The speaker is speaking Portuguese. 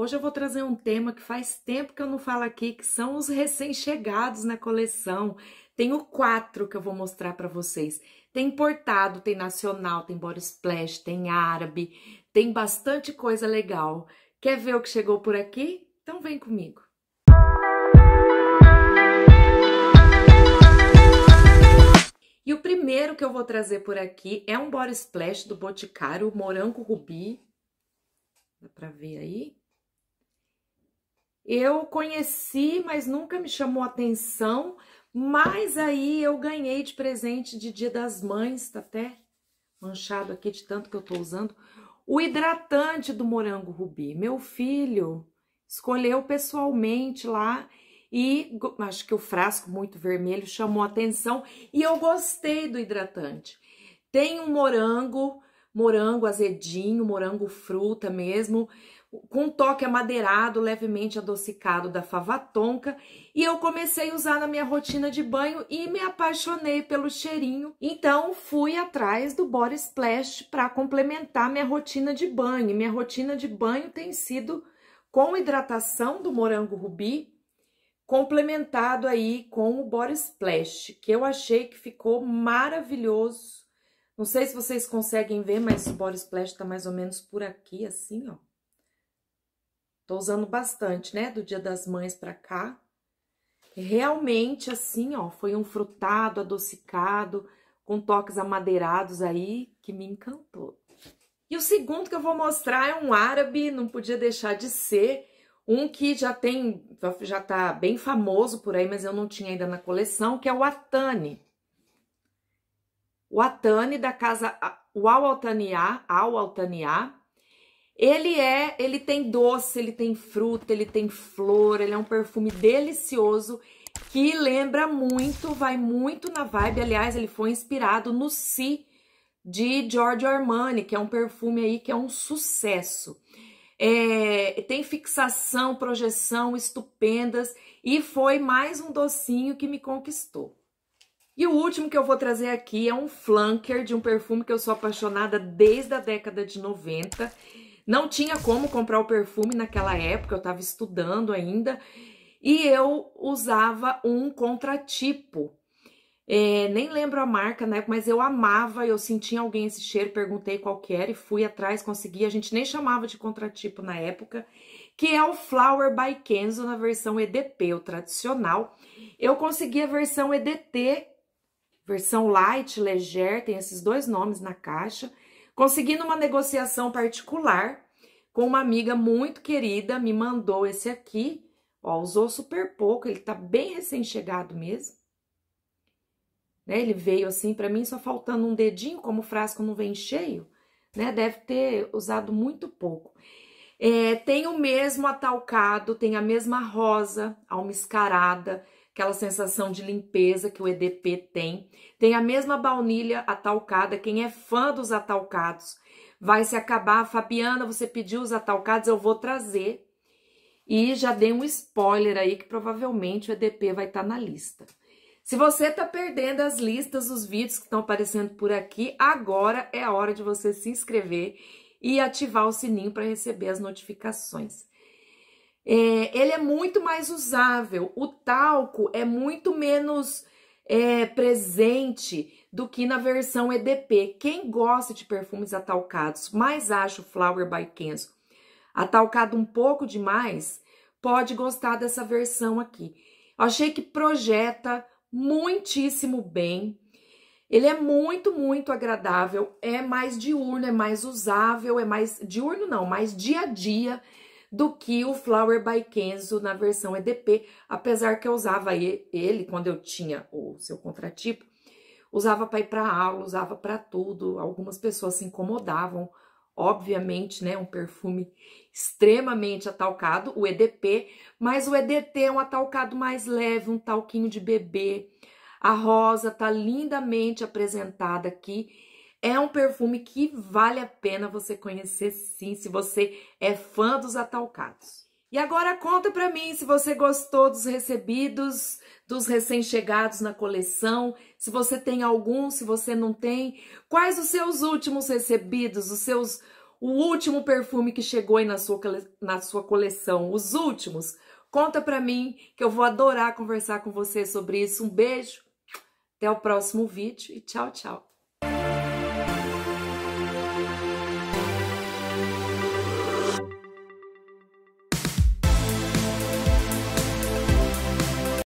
Hoje eu vou trazer um tema que faz tempo que eu não falo aqui, que são os recém-chegados na coleção. Tenho quatro que eu vou mostrar para vocês. Tem importado, tem nacional, tem body splash, tem árabe, tem bastante coisa legal. Quer ver o que chegou por aqui? Então vem comigo. E o primeiro que eu vou trazer por aqui é um body splash do Boticário, Morango Rubi. Dá pra ver aí? Eu conheci, mas nunca me chamou atenção. Mas aí eu ganhei de presente de Dia das Mães, tá até manchado aqui de tanto que eu tô usando, o hidratante do morango rubi. Meu filho escolheu pessoalmente lá e acho que o frasco muito vermelho chamou atenção e eu gostei do hidratante. Tem um morango, morango azedinho, morango fruta mesmo, com um toque amadeirado, levemente adocicado da fava tonka, e eu comecei a usar na minha rotina de banho e me apaixonei pelo cheirinho. Então fui atrás do Body Splash para complementar minha rotina de banho. Minha rotina de banho tem sido com hidratação do morango rubi, complementado aí com o Body Splash, que eu achei que ficou maravilhoso. Não sei se vocês conseguem ver, mas o Body Splash tá mais ou menos por aqui, assim, ó. Tô usando bastante, né? Do Dia das Mães pra cá. Realmente, assim, ó, foi um frutado, adocicado, com toques amadeirados aí, que me encantou. E o segundo que eu vou mostrar é um árabe, não podia deixar de ser. Um que já tem, já tá bem famoso por aí, mas eu não tinha ainda na coleção, que é o Atani. O Atani da casa Al Altaniá, Al Altaniá, ele é, ele tem doce, ele tem fruta, ele tem flor, ele é um perfume delicioso que lembra muito, vai muito na vibe. Aliás, ele foi inspirado no Si de Giorgio Armani, que é um perfume aí que é um sucesso. É, tem fixação, projeção estupendas e foi mais um docinho que me conquistou. E o último que eu vou trazer aqui é um flanker de um perfume que eu sou apaixonada desde a década de 90 não tinha como comprar o perfume naquela época, eu estava estudando ainda. E eu usava um contratipo. É, nem lembro a marca né, mas eu amava, eu sentia alguém esse cheiro, perguntei qual que era e fui atrás, consegui. A gente nem chamava de contratipo na época, que é o Flower by Kenzo na versão EDP, o tradicional. Eu consegui a versão EDT, versão light, leger, tem esses dois nomes na caixa. Consegui numa negociação particular com uma amiga muito querida, me mandou esse aqui. Ó, usou super pouco, ele tá bem recém-chegado mesmo. Né, ele veio assim para mim só faltando um dedinho, como o frasco não vem cheio, né? Deve ter usado muito pouco. É, tem o mesmo atalcado, tem a mesma rosa almiscarada, aquela sensação de limpeza que o EDP tem. Tem a mesma baunilha atalcada, quem é fã dos atalcados vai se acabar. Fabiana, você pediu os atalcados, eu vou trazer. E já dei um spoiler aí que provavelmente o EDP vai estar tá na lista. Se você tá perdendo as listas, os vídeos que estão aparecendo por aqui, agora é hora de você se inscrever e ativar o sininho para receber as notificações. É, ele é muito mais usável. O talco é muito menos é, presente do que na versão EDP. Quem gosta de perfumes atalcados, mas acha o Flower by Kenzo atalcado um pouco demais, pode gostar dessa versão aqui. Eu achei que projeta muitíssimo bem. Ele é muito, muito agradável, é mais diurno, é mais usável, é mais diurno não, mais dia a dia do que o Flower by Kenzo na versão EDP, apesar que eu usava ele quando eu tinha o seu contratipo, usava para ir para aula, usava para tudo. Algumas pessoas se incomodavam, obviamente, né, um perfume extremamente atalcado, o EDP, mas o EDT é um atalcado mais leve, um talquinho de bebê. A rosa tá lindamente apresentada aqui é um perfume que vale a pena você conhecer sim, se você é fã dos atalcados. E agora conta para mim se você gostou dos recebidos, dos recém-chegados na coleção, se você tem algum, se você não tem, quais os seus últimos recebidos, os seus o último perfume que chegou aí na sua, na sua coleção, os últimos. Conta para mim que eu vou adorar conversar com você sobre isso. Um beijo. Até o próximo vídeo e tchau, tchau.